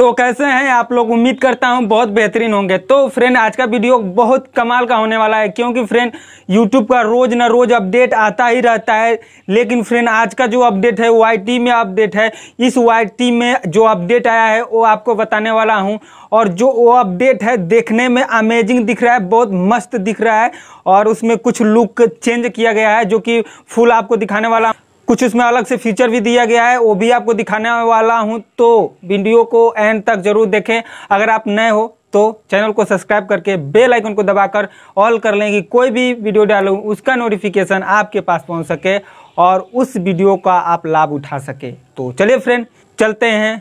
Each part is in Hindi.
तो कैसे हैं आप लोग उम्मीद करता हूं बहुत बेहतरीन होंगे तो फ्रेंड आज का वीडियो बहुत कमाल का होने वाला है क्योंकि फ्रेंड यूट्यूब का रोज ना रोज अपडेट आता ही रहता है लेकिन फ्रेंड आज का जो अपडेट है वाई में अपडेट है इस वाई में जो अपडेट आया है वो आपको बताने वाला हूँ और जो वो अपडेट है देखने में अमेजिंग दिख रहा है बहुत मस्त दिख रहा है और उसमें कुछ लुक चेंज किया गया है जो कि फुल आपको दिखाने वाला कुछ इसमें अलग से फीचर भी दिया गया है वो भी आपको दिखाने वाला हूँ तो वीडियो को एंड तक जरूर देखें अगर आप नए हो तो चैनल को सब्सक्राइब करके बेल आइकन को दबाकर ऑल कर लें कि कोई भी वीडियो डालूँ उसका नोटिफिकेशन आपके पास पहुंच सके और उस वीडियो का आप लाभ उठा सके तो चलिए फ्रेंड चलते हैं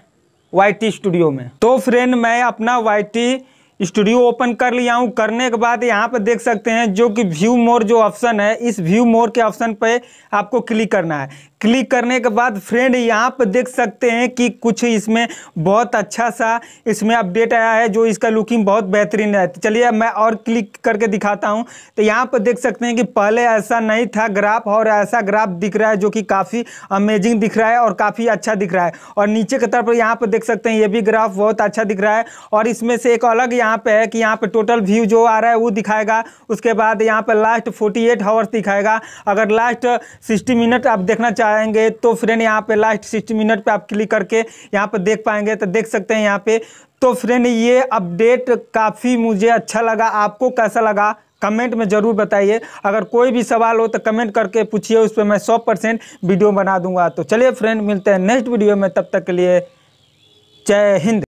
वाई टी स्टूडियो में तो फ्रेंड मैं अपना वाई टी स्टूडियो ओपन कर लिया हूँ करने के बाद यहाँ पर देख सकते हैं जो कि व्यू मोर जो ऑप्शन है इस व्यू मोर के ऑप्शन पे आपको क्लिक करना है क्लिक करने के बाद फ्रेंड यहाँ पर देख सकते हैं कि कुछ इसमें बहुत अच्छा सा इसमें अपडेट आया है जो इसका लुकिंग बहुत बेहतरीन है तो चलिए मैं और क्लिक करके दिखाता हूँ तो यहाँ पर देख सकते हैं कि पहले ऐसा नहीं था ग्राफ और ऐसा ग्राफ दिख रहा है जो कि काफ़ी अमेजिंग दिख रहा है और काफ़ी अच्छा दिख रहा है और नीचे की तरफ यहाँ पर देख सकते हैं ये भी ग्राफ बहुत अच्छा दिख रहा है और इसमें से एक अलग यहाँ यहाँ पे है कि यहाँ पे टोटल व्यू जो आ रहा है वो दिखाएगा उसके बाद यहाँ पे लास्ट 48 एट आवर्स दिखाएगा अगर लास्ट 60 मिनट आप देखना चाहेंगे तो फ्रेंड यहाँ पे लास्ट 60 मिनट पे आप क्लिक करके यहाँ पे देख पाएंगे तो देख सकते हैं यहाँ पे तो फ्रेंड ये अपडेट काफ़ी मुझे अच्छा लगा आपको कैसा लगा कमेंट में ज़रूर बताइए अगर कोई भी सवाल हो तो कमेंट करके पूछिए उस पर मैं सौ परसेंट वीडियो बना दूंगा तो चलिए फ्रेंड मिलते हैं नेक्स्ट वीडियो में तब तक के लिए जय हिंद